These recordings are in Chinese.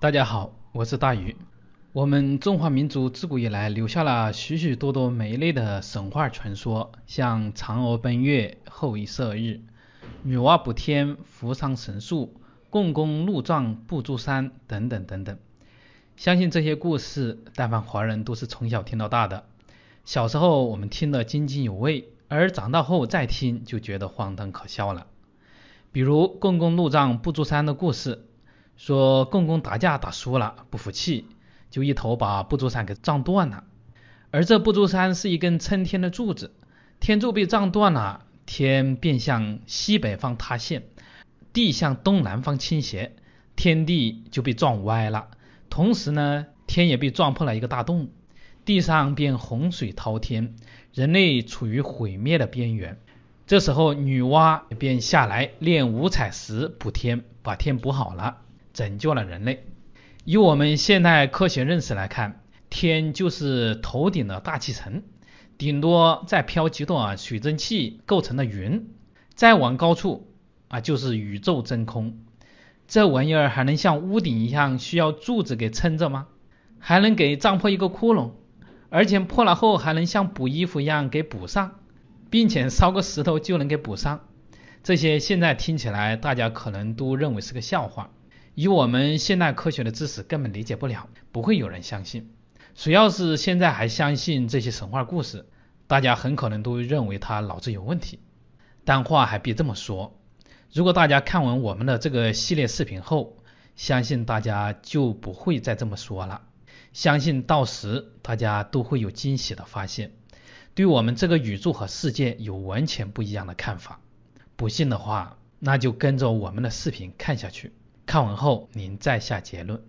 大家好，我是大鱼。我们中华民族自古以来留下了许许多多美丽的神话传说，像嫦娥奔月、后羿射日、女娲补天、扶桑神树、共工怒撞不周山等等等等。相信这些故事，但凡华人都是从小听到大的。小时候我们听得津津有味，而长大后再听就觉得荒唐可笑了。比如共工怒撞不周山的故事。说共工打架打输了，不服气，就一头把不周山给撞断了。而这不周山是一根撑天的柱子，天柱被撞断了，天便向西北方塌陷，地向东南方倾斜，天地就被撞歪了。同时呢，天也被撞破了一个大洞，地上便洪水滔天，人类处于毁灭的边缘。这时候，女娲便下来炼五彩石补天，把天补好了。拯救了人类。以我们现代科学认识来看，天就是头顶的大气层，顶多再飘几朵啊水蒸气构成的云。再往高处啊，就是宇宙真空。这玩意儿还能像屋顶一样需要柱子给撑着吗？还能给胀破一个窟窿，而且破了后还能像补衣服一样给补上，并且烧个石头就能给补上。这些现在听起来，大家可能都认为是个笑话。以我们现代科学的知识，根本理解不了，不会有人相信。谁要是现在还相信这些神话故事，大家很可能都认为他脑子有问题。但话还别这么说，如果大家看完我们的这个系列视频后，相信大家就不会再这么说了。相信到时大家都会有惊喜的发现，对我们这个宇宙和世界有完全不一样的看法。不信的话，那就跟着我们的视频看下去。看完后您再下结论。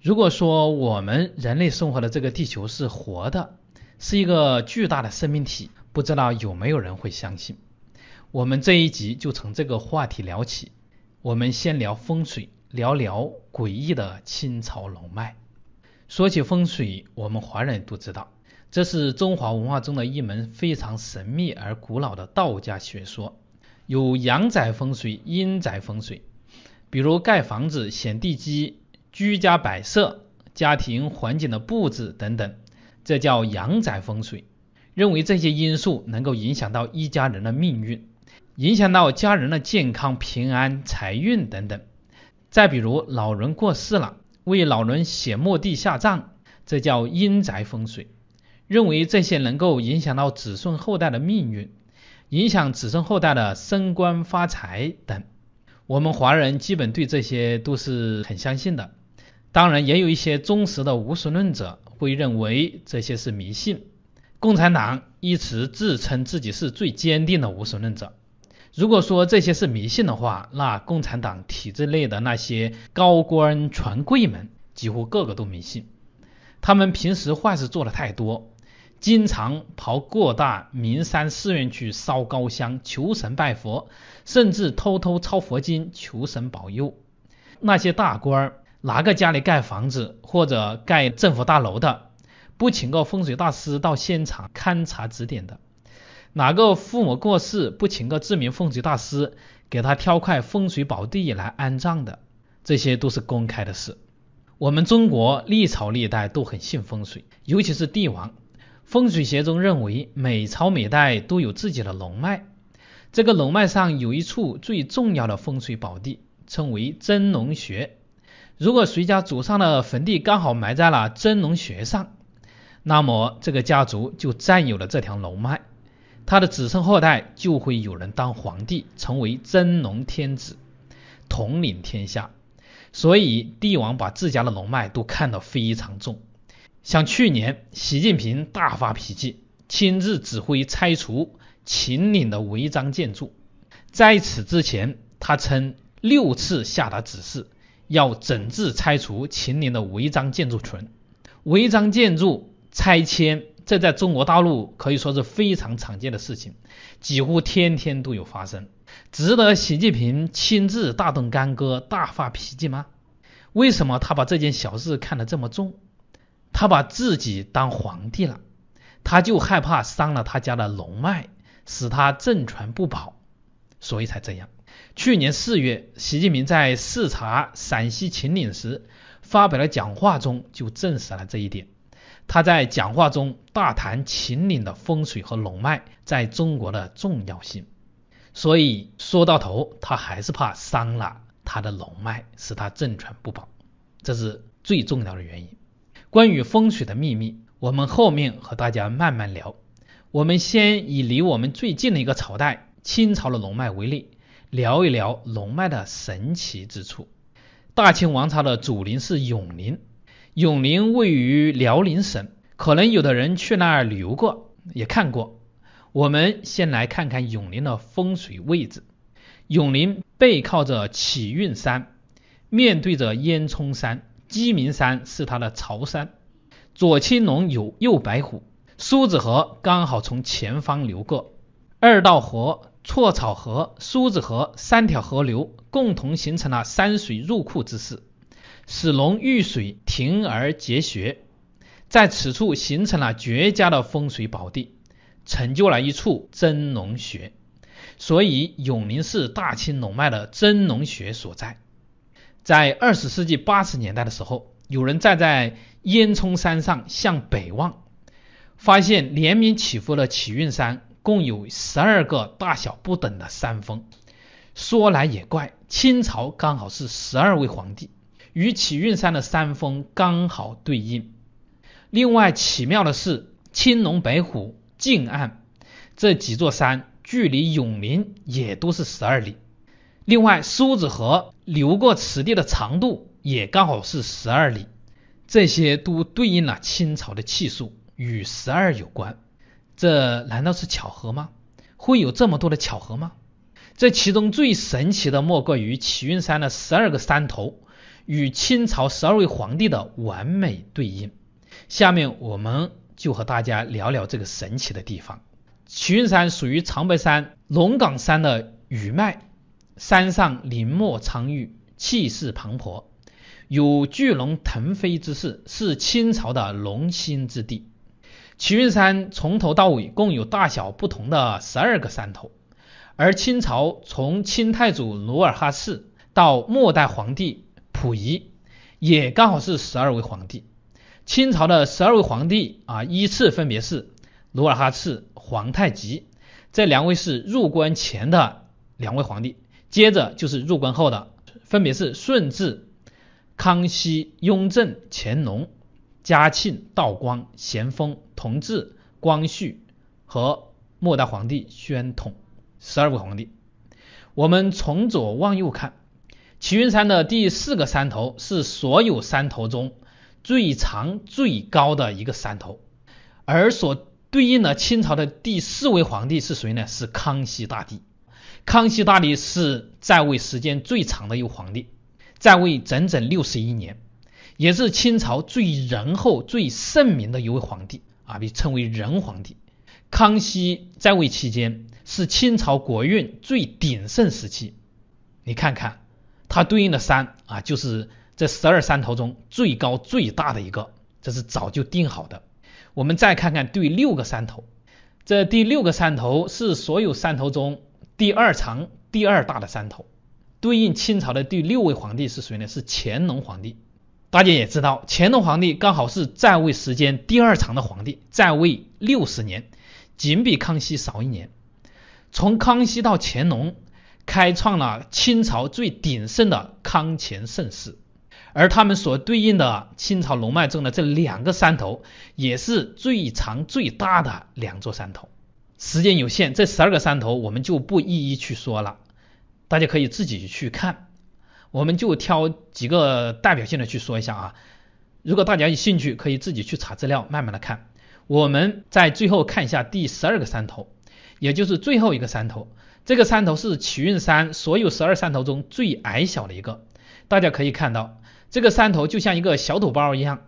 如果说我们人类生活的这个地球是活的，是一个巨大的生命体，不知道有没有人会相信？我们这一集就从这个话题聊起。我们先聊风水，聊聊诡异的清朝龙脉。说起风水，我们华人都知道，这是中华文化中的一门非常神秘而古老的道家学说，有阳宅风水、阴宅风水。比如盖房子选地基、居家摆设、家庭环境的布置等等，这叫阳宅风水，认为这些因素能够影响到一家人的命运，影响到家人的健康、平安、财运等等。再比如老人过世了，为老人写墓地下葬，这叫阴宅风水，认为这些能够影响到子孙后代的命运，影响子孙后代的升官发财等。我们华人基本对这些都是很相信的，当然也有一些忠实的无神论者会认为这些是迷信。共产党一直自称自己是最坚定的无神论者。如果说这些是迷信的话，那共产党体制内的那些高官权贵们几乎个个都迷信，他们平时坏事做的太多。经常跑各大名山寺院去烧高香、求神拜佛，甚至偷偷抄佛经求神保佑。那些大官儿，哪个家里盖房子或者盖政府大楼的，不请个风水大师到现场勘察指点的；哪个父母过世不请个知名风水大师给他挑块风水宝地来安葬的，这些都是公开的事。我们中国历朝历代都很信风水，尤其是帝王。风水学中认为，每朝每代都有自己的龙脉，这个龙脉上有一处最重要的风水宝地，称为真龙穴。如果谁家祖上的坟地刚好埋在了真龙穴上，那么这个家族就占有了这条龙脉，他的子孙后代就会有人当皇帝，成为真龙天子，统领天下。所以，帝王把自家的龙脉都看得非常重。像去年，习近平大发脾气，亲自指挥拆除秦岭的违章建筑。在此之前，他曾六次下达指示，要整治拆除秦岭的违章建筑群。违章建筑拆迁，这在中国大陆可以说是非常常见的事情，几乎天天都有发生。值得习近平亲自大动干戈、大发脾气吗？为什么他把这件小事看得这么重？他把自己当皇帝了，他就害怕伤了他家的龙脉，使他政权不保，所以才这样。去年四月，习近平在视察陕西秦岭时发表了讲话中就证实了这一点。他在讲话中大谈秦岭的风水和龙脉在中国的重要性，所以说到头，他还是怕伤了他的龙脉，使他政权不保，这是最重要的原因。关于风水的秘密，我们后面和大家慢慢聊。我们先以离我们最近的一个朝代——清朝的龙脉为例，聊一聊龙脉的神奇之处。大清王朝的祖陵是永陵，永陵位于辽宁省，可能有的人去那儿旅游过，也看过。我们先来看看永陵的风水位置。永陵背靠着启运山，面对着烟囱山。鸡鸣山是它的朝山，左青龙有右白虎，苏子河刚好从前方流过，二道河、错草河、苏子河三条河流共同形成了山水入库之势，使龙遇水停而结穴，在此处形成了绝佳的风水宝地，成就了一处真龙穴，所以永宁是大青龙脉的真龙穴所在。在二十世纪八十年代的时候，有人站在烟囱山上向北望，发现连绵起伏的启运山共有十二个大小不等的山峰。说来也怪，清朝刚好是十二位皇帝，与启运山的山峰刚好对应。另外，奇妙的是，青龙、白虎、近岸，这几座山距离永陵也都是十二里。另外，梳子河。流过此地的长度也刚好是十二里，这些都对应了清朝的气数与十二有关，这难道是巧合吗？会有这么多的巧合吗？这其中最神奇的莫过于齐云山的十二个山头与清朝十二位皇帝的完美对应。下面我们就和大家聊聊这个神奇的地方。齐云山属于长白山龙岗山的余脉。山上林木苍郁，气势磅礴，有巨龙腾飞之势，是清朝的龙兴之地。齐云山从头到尾共有大小不同的十二个山头，而清朝从清太祖努尔哈赤到末代皇帝溥仪，也刚好是十二位皇帝。清朝的十二位皇帝啊，依次分别是努尔哈赤、皇太极，这两位是入关前的两位皇帝。接着就是入关后的，分别是顺治、康熙、雍正、乾隆、嘉庆、道光、咸丰、同治、光绪和末代皇帝宣统十二位皇帝。我们从左往右看，齐云山的第四个山头是所有山头中最长最高的一个山头，而所对应的清朝的第四位皇帝是谁呢？是康熙大帝。康熙大帝是在位时间最长的一位皇帝，在位整整六十一年，也是清朝最仁厚、最圣明的一位皇帝啊，被称为仁皇帝。康熙在位期间是清朝国运最鼎盛时期，你看看它对应的山啊，就是这十二山头中最高最大的一个，这是早就定好的。我们再看看对六个山头，这第六个山头是所有山头中。第二长、第二大的山头，对应清朝的第六位皇帝是谁呢？是乾隆皇帝。大家也知道，乾隆皇帝刚好是在位时间第二长的皇帝，在位六十年，仅比康熙少一年。从康熙到乾隆，开创了清朝最鼎盛的康乾盛世。而他们所对应的清朝龙脉中的这两个山头，也是最长、最大的两座山头。时间有限，这十二个山头我们就不一一去说了，大家可以自己去看，我们就挑几个代表性的去说一下啊。如果大家有兴趣，可以自己去查资料，慢慢的看。我们在最后看一下第十二个山头，也就是最后一个山头，这个山头是启运山所有十二山头中最矮小的一个。大家可以看到，这个山头就像一个小土包一样，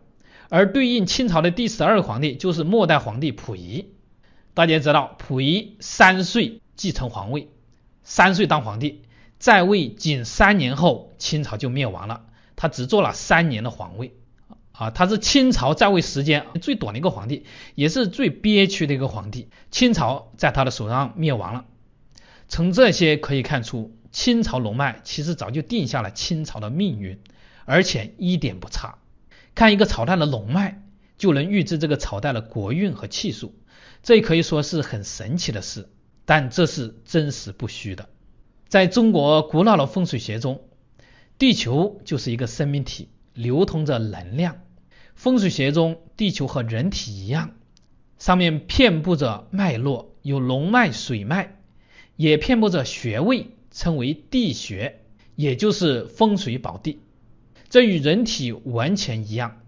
而对应清朝的第十二个皇帝就是末代皇帝溥仪。大家知道，溥仪三岁继承皇位，三岁当皇帝，在位仅三年后，清朝就灭亡了。他只做了三年的皇位，啊，他是清朝在位时间最短的一个皇帝，也是最憋屈的一个皇帝。清朝在他的手上灭亡了。从这些可以看出，清朝龙脉其实早就定下了清朝的命运，而且一点不差。看一个朝代的龙脉，就能预知这个朝代的国运和气数。这可以说是很神奇的事，但这是真实不虚的。在中国古老的风水学中，地球就是一个生命体，流通着能量。风水学中，地球和人体一样，上面遍布着脉络，有龙脉、水脉，也遍布着穴位，称为地穴，也就是风水宝地。这与人体完全一样。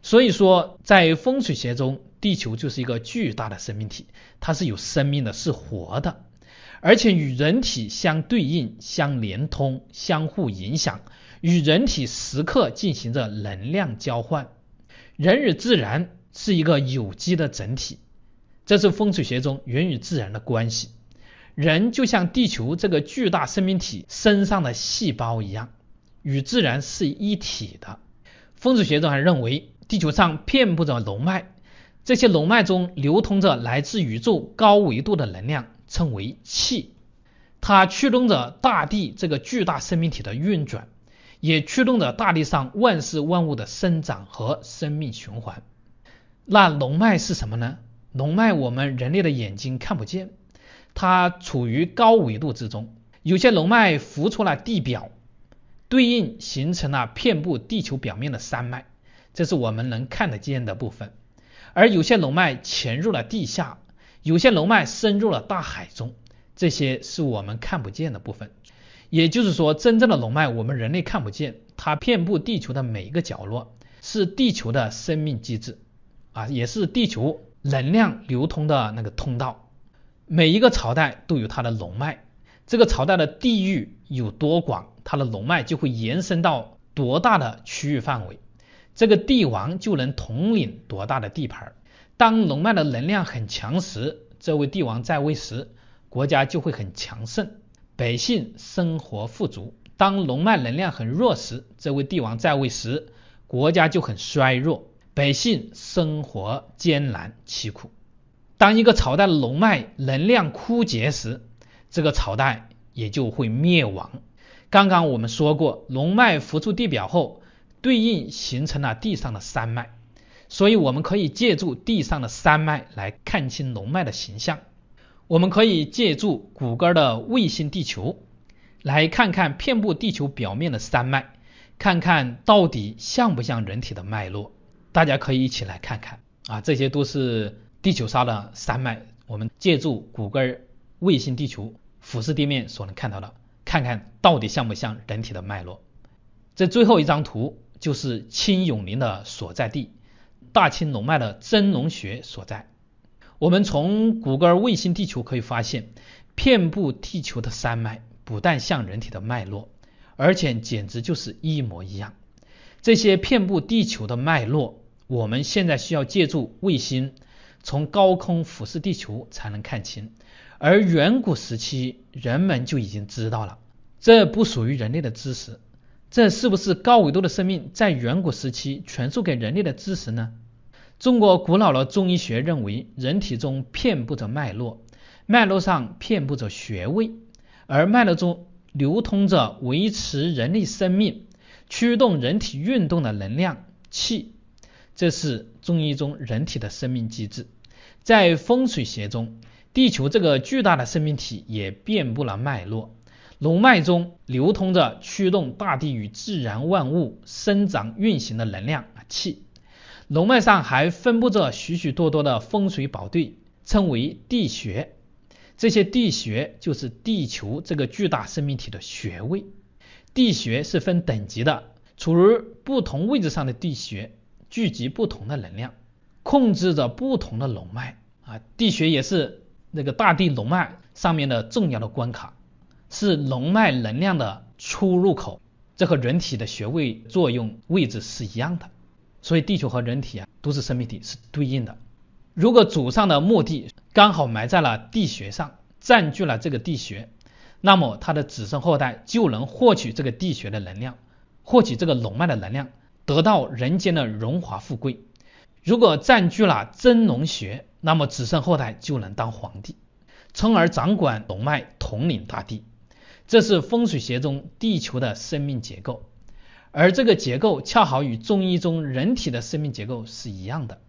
所以说，在风水学中。地球就是一个巨大的生命体，它是有生命的是活的，而且与人体相对应、相连通、相互影响，与人体时刻进行着能量交换。人与自然是一个有机的整体，这是风水学中人与自然的关系。人就像地球这个巨大生命体身上的细胞一样，与自然是一体的。风水学中还认为，地球上遍布着龙脉。这些龙脉中流通着来自宇宙高维度的能量，称为气，它驱动着大地这个巨大生命体的运转，也驱动着大地上万事万物的生长和生命循环。那龙脉是什么呢？龙脉我们人类的眼睛看不见，它处于高维度之中。有些龙脉浮出了地表，对应形成了遍布地球表面的山脉，这是我们能看得见的部分。而有些龙脉潜入了地下，有些龙脉深入了大海中，这些是我们看不见的部分。也就是说，真正的龙脉我们人类看不见，它遍布地球的每一个角落，是地球的生命机制，啊，也是地球能量流通的那个通道。每一个朝代都有它的龙脉，这个朝代的地域有多广，它的龙脉就会延伸到多大的区域范围。这个帝王就能统领多大的地盘当龙脉的能量很强时，这位帝王在位时，国家就会很强盛，百姓生活富足；当龙脉能量很弱时，这位帝王在位时，国家就很衰弱，百姓生活艰难凄苦。当一个朝代龙脉能量枯竭时，这个朝代也就会灭亡。刚刚我们说过，龙脉浮出地表后。对应形成了地上的山脉，所以我们可以借助地上的山脉来看清龙脉的形象。我们可以借助谷歌的卫星地球来看看遍布地球表面的山脉，看看到底像不像人体的脉络。大家可以一起来看看啊，这些都是地球上的山脉。我们借助谷歌卫星地球俯视地面所能看到的，看看到底像不像人体的脉络。这最后一张图。就是清永陵的所在地，大清龙脉的真龙穴所在。我们从谷歌卫星地球可以发现，遍布地球的山脉不但像人体的脉络，而且简直就是一模一样。这些遍布地球的脉络，我们现在需要借助卫星从高空俯视地球才能看清，而远古时期人们就已经知道了。这不属于人类的知识。这是不是高维度的生命在远古时期传授给人类的知识呢？中国古老的中医学认为，人体中遍布着脉络，脉络上遍布着穴位，而脉络中流通着维持人类生命、驱动人体运动的能量气。这是中医中人体的生命机制。在风水学中，地球这个巨大的生命体也遍布了脉络。龙脉中流通着驱动大地与自然万物生长运行的能量啊气，龙脉上还分布着许许多多的风水宝地，称为地穴。这些地穴就是地球这个巨大生命体的穴位。地穴是分等级的，处于不同位置上的地穴聚集不同的能量，控制着不同的龙脉啊。地穴也是那个大地龙脉上面的重要的关卡。是龙脉能量的出入口，这和人体的穴位作用位置是一样的。所以地球和人体啊都是生命体，是对应的。如果祖上的墓地刚好埋在了地穴上，占据了这个地穴，那么他的子孙后代就能获取这个地穴的能量，获取这个龙脉的能量，得到人间的荣华富贵。如果占据了真龙穴，那么子孙后代就能当皇帝，从而掌管龙脉，统领大地。这是风水学中地球的生命结构，而这个结构恰好与中医中人体的生命结构是一样的，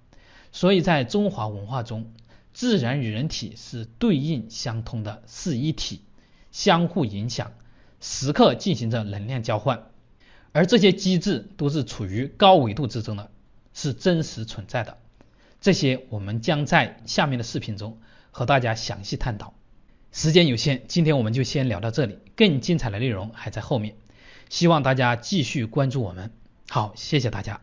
所以在中华文化中，自然与人体是对应相通的，是一体，相互影响，时刻进行着能量交换，而这些机制都是处于高维度之中的，是真实存在的。这些我们将在下面的视频中和大家详细探讨。时间有限，今天我们就先聊到这里。更精彩的内容还在后面，希望大家继续关注我们。好，谢谢大家。